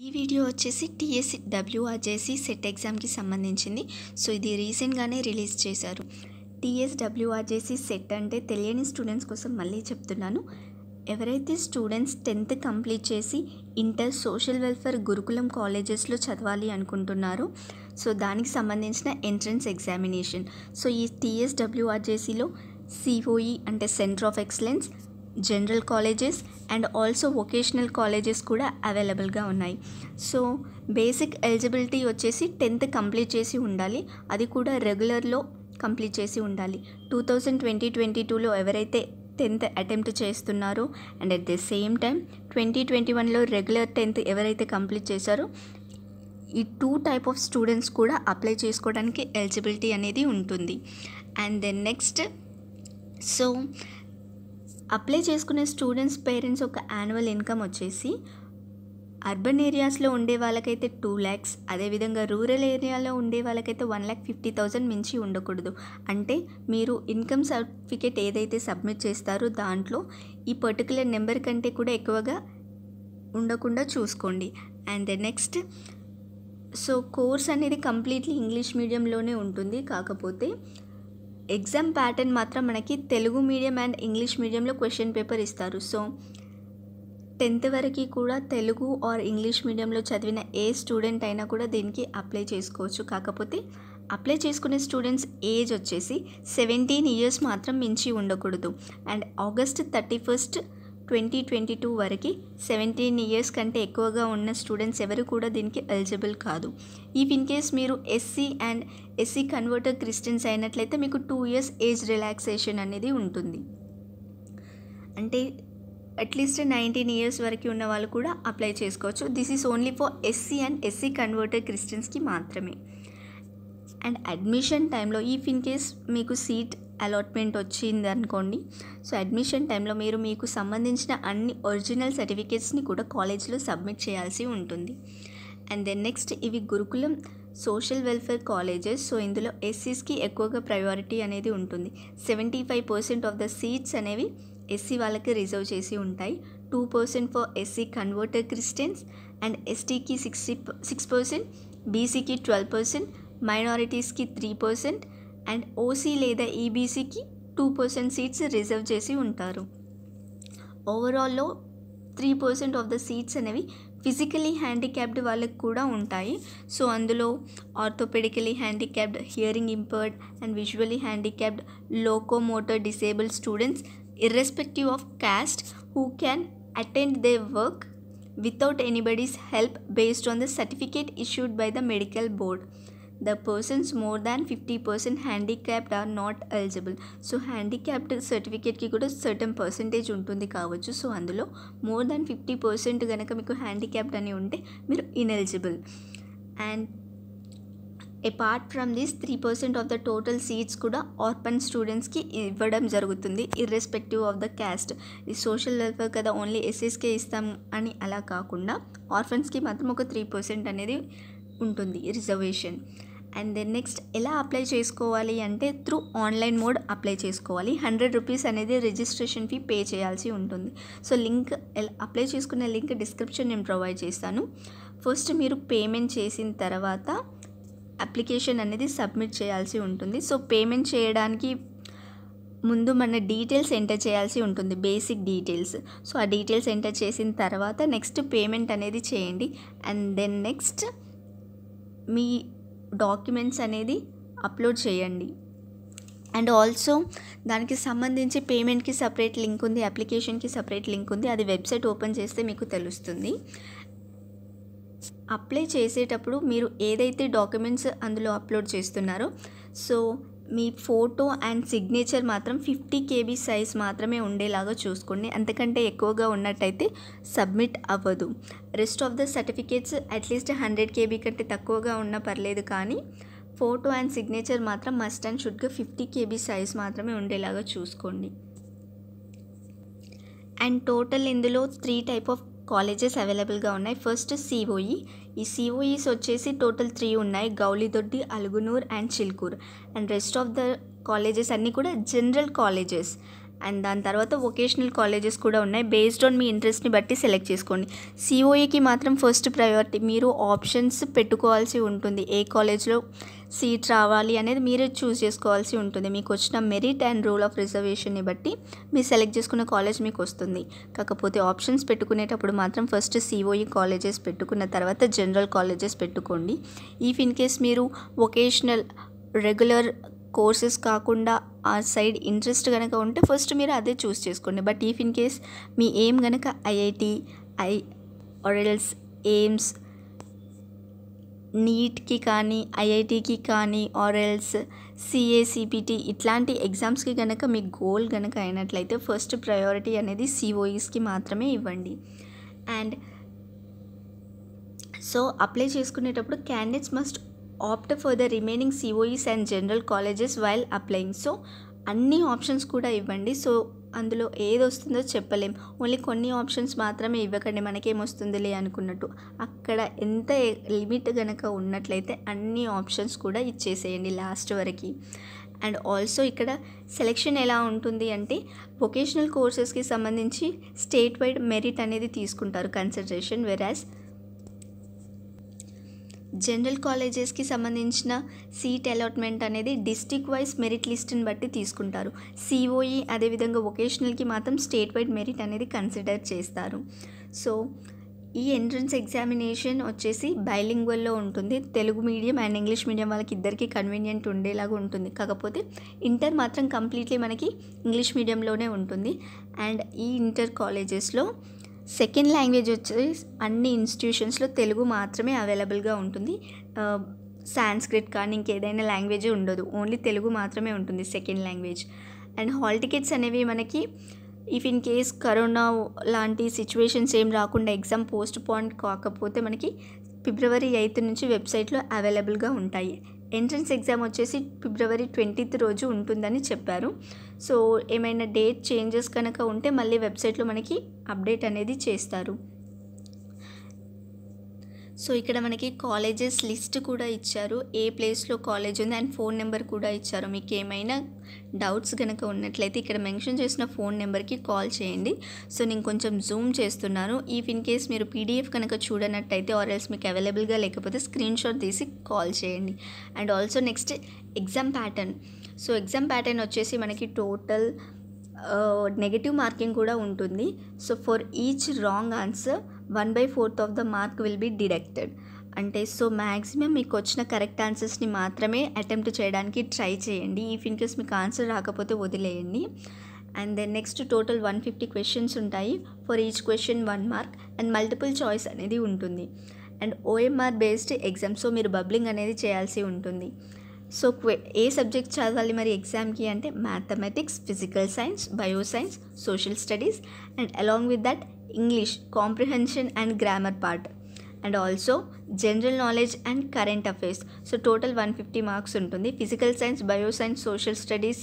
ఈ వీడియో వచ్చేసి TSC డబ్ల్యూఆర్జేసి set ఎగ్జామ్కి సంబంధించింది సో ఇది రీసెంట్గానే రిలీజ్ చేశారు టీఎస్డబ్ల్యూఆర్జేసి సెట్ అంటే తెలియని స్టూడెంట్స్ కోసం మళ్ళీ చెప్తున్నాను ఎవరైతే స్టూడెంట్స్ టెన్త్ కంప్లీట్ చేసి ఇంటర్ సోషల్ వెల్ఫేర్ గురుకులం కాలేజెస్లో చదవాలి అనుకుంటున్నారో సో దానికి సంబంధించిన ఎంట్రన్స్ ఎగ్జామినేషన్ సో ఈ టీఎస్డబ్ల్యూఆర్జేసీలో సిఓఈ అంటే centre of excellence general colleges and also vocational colleges కూడా అవైలబుల్గా ఉన్నాయి సో బేసిక్ ఎలిజిబిలిటీ వచ్చేసి టెన్త్ కంప్లీట్ చేసి ఉండాలి అది కూడా రెగ్యులర్లో కంప్లీట్ చేసి ఉండాలి టూ థౌజండ్ ట్వంటీ ట్వంటీ టూలో ఎవరైతే టెన్త్ అటెంప్ట్ చేస్తున్నారో and at the same time twenty twenty వన్లో రెగ్యులర్ టెన్త్ ఎవరైతే కంప్లీట్ చేశారో ఈ టూ టైప్ ఆఫ్ స్టూడెంట్స్ కూడా అప్లై చేసుకోవడానికి ఎలిజిబిలిటీ అనేది ఉంటుంది and then next so apply చేసుకునే స్టూడెంట్స్ పేరెంట్స్ ఒక యాన్యువల్ ఇన్కమ్ వచ్చేసి అర్బన్ ఏరియాస్లో ఉండే వాళ్ళకైతే టూ ల్యాక్స్ అదేవిధంగా రూరల్ ఏరియాలో ఉండే వాళ్ళకైతే వన్ ల్యాక్ ఫిఫ్టీ థౌజండ్ మించి ఉండకూడదు అంటే మీరు ఇన్కమ్ సర్టిఫికేట్ ఏదైతే సబ్మిట్ చేస్తారో దాంట్లో ఈ పర్టికులర్ నెంబర్ కంటే కూడా ఎక్కువగా ఉండకుండా చూసుకోండి and the next so course అనేది కంప్లీట్లీ ఇంగ్లీష్ మీడియంలోనే ఉంటుంది కాకపోతే ఎగ్జామ్ ప్యాటర్న్ మాత్రం మనకి తెలుగు మీడియం అండ్ ఇంగ్లీష్ మీడియంలో క్వశ్చన్ పేపర్ ఇస్తారు సో టెన్త్ వరకు కూడా తెలుగు ఆర్ ఇంగ్లీష్ మీడియంలో చదివిన ఏ స్టూడెంట్ అయినా కూడా దీనికి అప్లై చేసుకోవచ్చు కాకపోతే అప్లై చేసుకునే స్టూడెంట్స్ ఏజ్ వచ్చేసి సెవెంటీన్ ఇయర్స్ మాత్రం మించి ఉండకూడదు and August thirty first twenty twenty two వరకు సెవెంటీన్ ఇయర్స్ కంటే ఎక్కువగా ఉన్న స్టూడెంట్స్ ఎవరు కూడా దీనికి ఎలిజిబుల్ కాదు ఇఫ్ ఇన్ కేస్ మీరు SC and SC converter Christians అయినట్లయితే మీకు టూ ఇయర్స్ ఏజ్ రిలాక్సేషన్ అనేది ఉంటుంది అంటే అట్లీస్ట్ నైన్టీన్ ఇయర్స్ వరకు ఉన్న వాళ్ళు కూడా అప్లై చేసుకోవచ్చు this is only for SC and SC converter క్రిస్టియన్స్కి మాత్రమే అండ్ అడ్మిషన్ టైంలో ఈ ఇన్ కేస్ మీకు సీట్ అలాట్మెంట్ వచ్చింది అనుకోండి సో అడ్మిషన్ టైంలో మీరు మీకు సంబంధించిన అన్ని ఒరిజినల్ సర్టిఫికేట్స్ని కూడా కాలేజ్లో సబ్మిట్ చేయాల్సి ఉంటుంది అండ్ దెన్ నెక్స్ట్ ఇవి గురుకులం సోషల్ వెల్ఫేర్ కాలేజెస్ సో ఇందులో ఎస్సీస్కి ఎక్కువగా ప్రయారిటీ అనేది ఉంటుంది seventy five percent of the seats అనేవి ఎస్సీ వాళ్ళకి రిజర్వ్ చేసి ఉంటాయి two percent for SC converter Christians and ఎస్టీకి సిక్స్టీ సిక్స్ పర్సెంట్ బీసీకి ట్వెల్వ్ పర్సెంట్ మైనారిటీస్కి త్రీ పర్సెంట్ అండ్ ఓసీ లేదా ఈబీసీకి టూ పర్సెంట్ సీట్స్ రిజర్వ్ చేసి ఉంటారు ఓవరాల్లో three percent of the seats అనేవి ఫిజికలీ హ్యాండిక్యాప్డ్ వాళ్ళకి కూడా ఉంటాయి సో అందులో orthopaedically handicapped hearing impaired and visually handicapped locomotor disabled students irrespective of caste who can attend they work without anybody's help based on the certificate issued by the medical board the persons more more fifty percent handicapped are not eligible so handicapped సర్టిఫికేట్కి కూడా certain percentage ఉంటుంది కావచ్చు so అందులో more than fifty percent కనుక మీకు handicapped అని ఉంటే మీరు ineligible and apart from this three percent of the total seats కూడా ఆర్పన్ స్టూడెంట్స్కి ఇవ్వడం జరుగుతుంది ఇర్రెస్పెక్టివ్ ఆఫ్ ద క్యాస్ట్ ఈ సోషల్ వెల్ఫేర్ కదా ఓన్లీ ఎస్ఎస్కే ఇస్తాం అని అలా కాకుండా ఆర్ఫన్స్కి మాత్రం ఒక త్రీ పర్సెంట్ అనేది ఉంటుంది రిజర్వేషన్ అండ్ దెన్ నెక్స్ట్ ఎలా అప్లై చేసుకోవాలి అంటే త్రూ ఆన్లైన్ మోడ్ అప్లై చేసుకోవాలి హండ్రెడ్ రూపీస్ అనేది రిజిస్ట్రేషన్ ఫీ పే చేయాల్సి ఉంటుంది సో లింక్ అప్లై చేసుకునే లింక్ డిస్క్రిప్షన్ నేను ప్రొవైడ్ చేస్తాను ఫస్ట్ మీరు పేమెంట్ చేసిన తర్వాత అప్లికేషన్ అనేది సబ్మిట్ చేయాల్సి ఉంటుంది సో పేమెంట్ చేయడానికి ముందు మన డీటెయిల్స్ ఎంటర్ చేయాల్సి ఉంటుంది బేసిక్ డీటెయిల్స్ సో ఆ డీటెయిల్స్ ఎంటర్ చేసిన తర్వాత నెక్స్ట్ పేమెంట్ అనేది చేయండి అండ్ దెన్ నెక్స్ట్ మీ డాక్యుమెంట్స్ అనేది అప్లోడ్ చేయండి అండ్ ఆల్సో దానికి సంబంధించి పేమెంట్కి సపరేట్ లింక్ ఉంది అప్లికేషన్కి సపరేట్ లింక్ ఉంది అది వెబ్సైట్ ఓపెన్ చేస్తే మీకు తెలుస్తుంది అప్లై చేసేటప్పుడు మీరు ఏదైతే డాక్యుమెంట్స్ అందులో అప్లోడ్ చేస్తున్నారో సో మీ ఫోటో అండ్ సిగ్నేచర్ మాత్రం ఫిఫ్టీ కేబీ సైజ్ మాత్రమే ఉండేలాగా చూసుకోండి అంతకంటే ఎక్కువగా ఉన్నట్టయితే సబ్మిట్ అవ్వదు rest of the certificates at least hundred KB కంటే తక్కువగా ఉన్నా పర్లేదు కానీ ఫోటో అండ్ సిగ్నేచర్ మాత్రం మస్ట్ అండ్ షుడ్గా ఫిఫ్టీ కేబీ సైజ్ మాత్రమే ఉండేలాగా చూసుకోండి అండ్ టోటల్ ఇందులో త్రీ టైప్ ఆఫ్ కాలేజెస్ అవైలబుల్గా ఉన్నాయి ఫస్ట్ సిఓఈ ఈ సిఓఈస్ వచ్చేసి టోటల్ త్రీ ఉన్నాయి Gowlidoddi Alugunur and Chilkur and rest of the colleges అన్నీ కూడా జనరల్ కాలేజెస్ అండ్ దాని తర్వాత వొకేషనల్ కాలేజెస్ కూడా ఉన్నాయి బేస్డ్ ఆన్ మీ ఇంట్రెస్ట్ని బట్టి సెలెక్ట్ చేసుకోండి సిఓఈకి మాత్రం ఫస్ట్ ప్రయారిటీ మీరు ఆప్షన్స్ పెట్టుకోవాల్సి ఉంటుంది ఏ కాలేజ్లో సీట్ రావాలి అనేది మీరే చూస్ చేసుకోవాల్సి ఉంటుంది మీకు వచ్చిన మెరిట్ అండ్ రూల్ ఆఫ్ రిజర్వేషన్ని బట్టి మీరు సెలెక్ట్ చేసుకున్న కాలేజ్ మీకు వస్తుంది కాకపోతే ఆప్షన్స్ పెట్టుకునేటప్పుడు మాత్రం ఫస్ట్ సిఓఈ కాలేజెస్ పెట్టుకున్న తర్వాత జనరల్ కాలేజెస్ పెట్టుకోండి ఈఫ్ ఇన్ కేస్ మీరు వొకేషనల్ రెగ్యులర్ కోర్సెస్ కాకుండా ఆ సైడ్ ఇంట్రెస్ట్ కనుక ఉంటే ఫస్ట్ మీరు అదే చూస్ చేసుకోండి బట్ ఈఫ్ ఇన్ కేస్ మీ ఎయిమ్ కనుక ఐఐటి ఐ ఆర్ఎల్స్ ఎయిమ్స్ నీట్కి కానీ ఐఐటికి కానీ ఆర్ ఎల్స్ ఇట్లాంటి ఎగ్జామ్స్కి కనుక మీ గోల్ కనుక అయినట్లయితే ఫస్ట్ ప్రయారిటీ అనేది సిఓఈస్కి మాత్రమే ఇవ్వండి అండ్ సో అప్లై చేసుకునేటప్పుడు candidates must opt for the remaining COEs and general colleges while applying so అన్ని ఆప్షన్స్ కూడా ఇవ్వండి సో అందులో ఏది వస్తుందో చెప్పలేం ఓన్లీ కొన్ని ఆప్షన్స్ మాత్రమే ఇవ్వకండి మనకేమొస్తుందిలే అనుకున్నట్టు అక్కడ ఎంత లిమిట్ కనుక ఉన్నట్లయితే అన్ని ఆప్షన్స్ కూడా ఇచ్చేసేయండి లాస్ట్ వరకు అండ్ ఆల్సో ఇక్కడ సెలెక్షన్ ఎలా ఉంటుంది అంటే వొకేషనల్ కోర్సెస్కి సంబంధించి స్టేట్ వైడ్ మెరిట్ అనేది తీసుకుంటారు కన్సిడరేషన్ వెరాస్ జనరల్ కాలేజెస్కి సంబంధించిన సీట్ అలాట్మెంట్ అనేది డిస్టిక్ వైజ్ మెరిట్ లిస్ట్ని బట్టి తీసుకుంటారు సిఓఈ అదేవిధంగా వొకేషనల్కి మాత్రం స్టేట్ వైడ్ మెరిట్ అనేది కన్సిడర్ చేస్తారు సో ఈ ఎంట్రన్స్ ఎగ్జామినేషన్ వచ్చేసి బైలింగ్వల్లో ఉంటుంది Telugu medium and English medium వాళ్ళకి ఇద్దరికి కన్వీనియంట్ ఉండేలాగా ఉంటుంది కాకపోతే ఇంటర్ మాత్రం కంప్లీట్లీ మనకి ఇంగ్లీష్ మీడియంలోనే ఉంటుంది అండ్ ఈ ఇంటర్ కాలేజెస్లో సెకండ్ లాంగ్వేజ్ వచ్చి అన్ని ఇన్స్టిట్యూషన్స్లో తెలుగు మాత్రమే అవైలబుల్గా ఉంటుంది సాంస్క్రిట్ కానీ ఇంకేదైనా లాంగ్వేజ్ ఉండదు ఓన్లీ తెలుగు మాత్రమే ఉంటుంది second language and hall tickets అనేవి మనకి ఇఫ్ ఇన్ కేస్ కరోనా లాంటి సిచ్యువేషన్స్ ఏం రాకుండా ఎగ్జామ్ పోస్ట్ పాయింట్ కాకపోతే మనకి ఫిబ్రవరి ఎయిత్ నుంచి వెబ్సైట్లో అవైలబుల్గా ఉంటాయి ఎంట్రన్స్ ఎగ్జామ్ వచ్చేసి ఫిబ్రవరి ట్వంటీత్ రోజు ఉంటుందని చెప్పారు సో ఏమైనా డేట్ చేంజెస్ కనుక ఉంటే మళ్ళీ వెబ్సైట్లో మనకి అప్డేట్ అనేది చేస్తారు సో ఇక్కడ మనకి కాలేజెస్ లిస్ట్ కూడా ఇచ్చారు ఏ ప్లేస్లో కాలేజ్ ఉంది అండ్ ఫోన్ నెంబర్ కూడా ఇచ్చారు మీకు ఏమైనా డౌట్స్ కనుక ఉన్నట్లయితే ఇక్కడ మెన్షన్ చేసిన ఫోన్ నెంబర్కి కాల్ చేయండి సో నేను కొంచెం జూమ్ చేస్తున్నాను ఈఫ్ ఇన్ కేస్ మీరు పీడిఎఫ్ కనుక చూడనట్టయితే ఆర్ ఎల్స్ మీకు అవైలబుల్గా లేకపోతే స్క్రీన్ షాట్ తీసి కాల్ చేయండి and also next exam pattern so exam pattern వచ్చేసి మనకి టోటల్ నెగిటివ్ మార్కింగ్ కూడా ఉంటుంది so for each wrong answer one by fourth of the mark will be deducted అంటే సో మ్యాక్సిమం మీకు వచ్చిన కరెక్ట్ ఆన్సర్స్ని మాత్రమే అటెంప్ట్ చేయడానికి ట్రై చేయండి ఈ ఫింకర్స్ మీకు ఆన్సర్ రాకపోతే వదిలేయండి and then next total one fifty questions ఉంటాయి for each question one mark and multiple choice అనేది ఉంటుంది and OMR based exam so మీరు బబ్లింగ్ అనేది చేయాల్సి ఉంటుంది సో ఏ సబ్జెక్ట్ చదవాలి మరి ఎగ్జామ్కి అంటే mathematics physical science bio science social studies and along with that English comprehension and grammar part and also general knowledge and current affairs so total one fifty marks ఉంటుంది physical science bio science social studies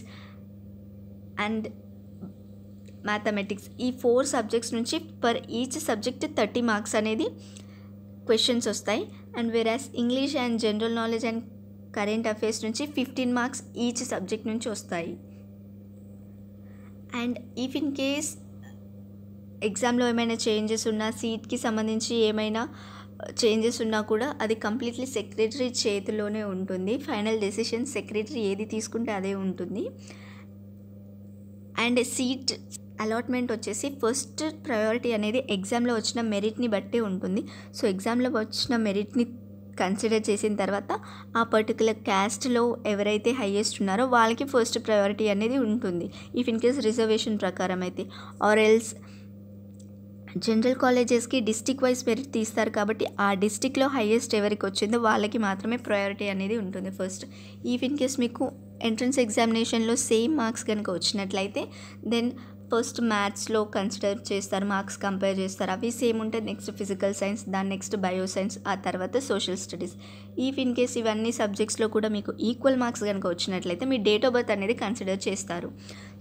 and mathematics ఈ four subjects నుంచి per each subject thirty marks అనేది questions వస్తాయి and whereas English and general knowledge and current affairs నుంచి fifteen marks each subject నుంచి వస్తాయి and if in case ఎగ్జామ్లో ఏమైనా changes ఉన్నా సీట్కి సంబంధించి ఏమైనా చేంజెస్ ఉన్నా కూడా అది కంప్లీట్లీ సెక్రటరీ చేతిలోనే ఉంటుంది ఫైనల్ డెసిషన్ సెక్రటరీ ఏది తీసుకుంటే అదే ఉంటుంది అండ్ సీట్ అలాట్మెంట్ వచ్చేసి ఫస్ట్ ప్రయారిటీ అనేది ఎగ్జామ్లో వచ్చిన మెరిట్ని బట్టి ఉంటుంది సో ఎగ్జామ్లో వచ్చిన మెరిట్ని కన్సిడర్ చేసిన తర్వాత ఆ పర్టికులర్ క్యాస్ట్లో ఎవరైతే హయ్యెస్ట్ ఉన్నారో వాళ్ళకి ఫస్ట్ ప్రయారిటీ అనేది ఉంటుంది ఇఫ్ ఇన్ కేస్ రిజర్వేషన్ ప్రకారం అయితే ఆర్ ఎల్స్ జనరల్ కాలేజెస్కి డిస్టిక్ వైజ్ మెరిట్ తీస్తారు కాబట్టి ఆ డిస్టిక్లో హైయెస్ట్ ఎవరికి వచ్చిందో వాళ్ళకి మాత్రమే ప్రయారిటీ అనేది ఉంటుంది ఫస్ట్ ఈవిన్ కేస్ మీకు ఎంట్రన్స్ ఎగ్జామినేషన్లో సేమ్ మార్క్స్ కనుక వచ్చినట్లయితే దెన్ ఫస్ట్ మ్యాథ్స్లో కన్సిడర్ చేస్తారు మార్క్స్ కంపేర్ చేస్తారు అవి సేమ్ ఉంటే నెక్స్ట్ ఫిజికల్ సైన్స్ దాని నెక్స్ట్ బయో సైన్స్ ఆ తర్వాత social studies if in case ఇవన్నీ సబ్జెక్ట్స్లో కూడా మీకు ఈక్వల్ మార్క్స్ కనుక వచ్చినట్లయితే మీ డేట్ ఆఫ్ బర్త్ అనేది కన్సిడర్ చేస్తారు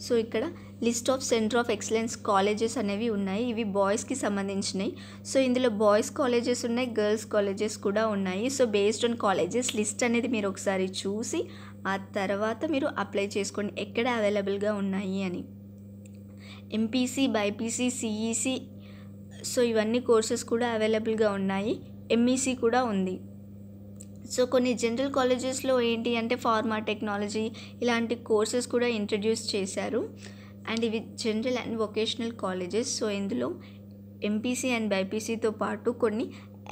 సో ఇక్కడ list of centre of excellence colleges అనేవి ఉన్నాయి ఇవి బాయ్స్కి సంబంధించినవి సో ఇందులో బాయ్స్ కాలేజెస్ ఉన్నాయి గర్ల్స్ కాలేజెస్ కూడా ఉన్నాయి so based on colleges list అనేది మీరు ఒకసారి చూసి ఆ తర్వాత మీరు అప్లై చేసుకోండి ఎక్కడ అవైలబుల్గా ఉన్నాయి అని ఎంపీసీ బైపీసీ సిఈసి సో ఇవన్నీ కోర్సెస్ కూడా అవైలబుల్గా ఉన్నాయి ఎంఈసీ e కూడా ఉంది సో కొన్ని జనరల్ కాలేజెస్లో ఏంటి అంటే ఫార్మా టెక్నాలజీ ఇలాంటి కోర్సెస్ కూడా ఇంట్రడ్యూస్ చేశారు అండ్ ఇవి general and vocational colleges so ఇందులో ఎంపీసీ అండ్ బైపీసీతో పాటు కొన్ని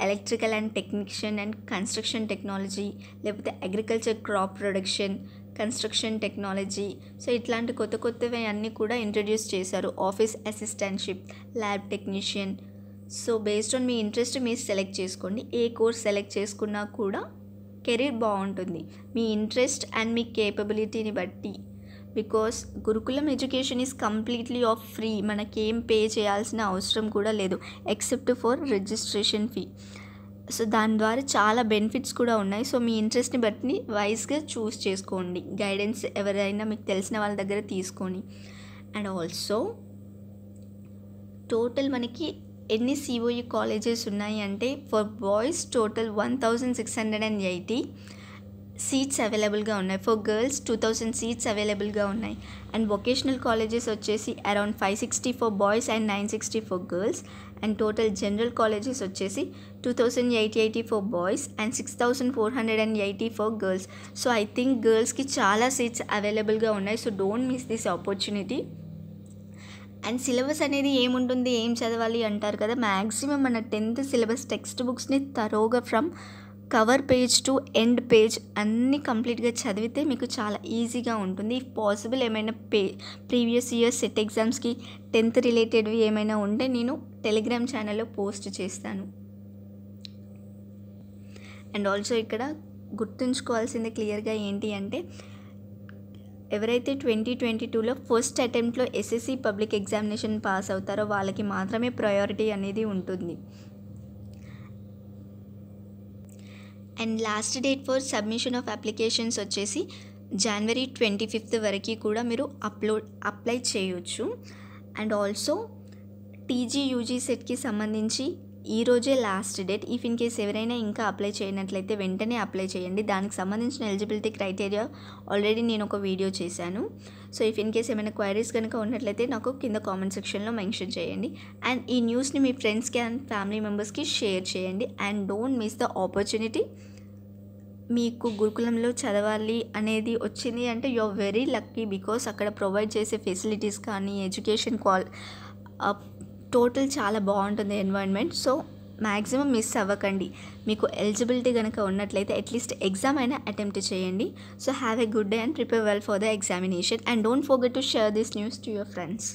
electrical and technician and construction technology లేకపోతే agriculture crop production construction technology so ఇట్లాంటి కొత్త కొత్తవి అన్నీ కూడా ఇంట్రడ్యూస్ చేశారు ఆఫీస్ అసిస్టెంట్షిప్ lab technician so based on మీ ఇంట్రెస్ట్ మీరు సెలెక్ట్ చేసుకోండి ఏ కోర్స్ సెలెక్ట్ చేసుకున్నా కూడా కెరీర్ బాగుంటుంది మీ ఇంట్రెస్ట్ అండ్ మీ కేపబిలిటీని బట్టి బికాస్ గురుకులం education is completely of free మనకేం పే చేయాల్సిన అవసరం కూడా లేదు except for registration fee so దాని ద్వారా చాలా బెనిఫిట్స్ కూడా ఉన్నాయి సో మీ ఇంట్రెస్ట్ని బట్టి వైస్గా చూస్ చేసుకోండి గైడెన్స్ ఎవరైనా మీకు తెలిసిన వాళ్ళ దగ్గర తీసుకొని అండ్ ఆల్సో టోటల్ మనకి ఎన్ని సిఓఈ కాలేజెస్ e ఉన్నాయి అంటే for boys total one thousand six hundred and eighty seats అవైలబుల్గా ఉన్నాయి for girls two thousand seats అవైలబుల్గా ఉన్నాయి అండ్ వొకేషనల్ కాలేజెస్ వచ్చేసి around five sixty four boys and nine sixty four girls and total general colleges వచ్చేసి two thousand eighty eighty four boys and six thousand four hundred and eighty four girls so I think గర్ల్స్కి చాలా seats అవైలబుల్గా ఉన్నాయి so don't miss this opportunity and syllabus అనేది ఏముంటుంది ఏం చదవాలి అంటారు కదా మ్యాక్సిమం మన టెన్త్ సిలబస్ టెక్స్ట్ బుక్స్ని తరోగా from cover page to end page అన్నీ కంప్లీట్గా చదివితే మీకు చాలా ఈజీగా ఉంటుంది ఇఫ్ పాసిబుల్ ఏమైనా పే ప్రీవియస్ ఇయర్ సెట్ ఎగ్జామ్స్కి టెన్త్ రిలేటెడ్వి ఏమైనా ఉంటే నేను టెలిగ్రామ్ ఛానల్లో పోస్ట్ చేస్తాను అండ్ ఆల్సో ఇక్కడ గుర్తుంచుకోవాల్సింది క్లియర్గా ఏంటి అంటే ఎవరైతే ట్వంటీ ట్వంటీ టూలో ఫస్ట్ అటెంప్ట్లో ఎస్ఎస్సి పబ్లిక్ ఎగ్జామినేషన్ పాస్ అవుతారో వాళ్ళకి మాత్రమే ప్రయారిటీ అనేది ఉంటుంది and last date for submission of applications వచ్చేసి జనవరి ట్వంటీ ఫిఫ్త్ వరకు కూడా మీరు అప్లోడ్ అప్లై చేయొచ్చు అండ్ ఆల్సో టీజీ యూజీ సెట్కి సంబంధించి ఈరోజే last date if in case ఎవరైనా ఇంకా అప్లై చేయనట్లయితే వెంటనే అప్లై చేయండి దానికి సంబంధించిన ఎలిజిబిలిటీ క్రైటీరియా ఆల్రెడీ నేను ఒక వీడియో చేశాను సో ఇఫ్ ఇన్ కేస్ ఏమైనా క్వైరీస్ కనుక ఉన్నట్లయితే నాకు కింద కామెంట్ సెక్షన్లో మెన్షన్ చేయండి అండ్ ఈ న్యూస్ని మీ ఫ్రెండ్స్కి అండ్ ఫ్యామిలీ మెంబర్స్కి షేర్ చేయండి and don't miss the opportunity మీకు గురుకులంలో చదవాలి అనేది వచ్చింది అంటే you are very lucky because అక్కడ ప్రొవైడ్ చేసే ఫెసిలిటీస్ కానీ ఎడ్యుకేషన్ క్వాల్ టోటల్ చాలా బాగుంటుంది ఎన్వైర్న్మెంట్ సో మ్యాక్సిమం మిస్ అవ్వకండి మీకు ఎలిజిబిలిటీ కనుక ఉన్నట్లయితే అట్లీస్ట్ ఎగ్జామ్ అయినా అటెంప్ట్ చేయండి so have a good day and prepare well for the examination and don't forget to share this news to your friends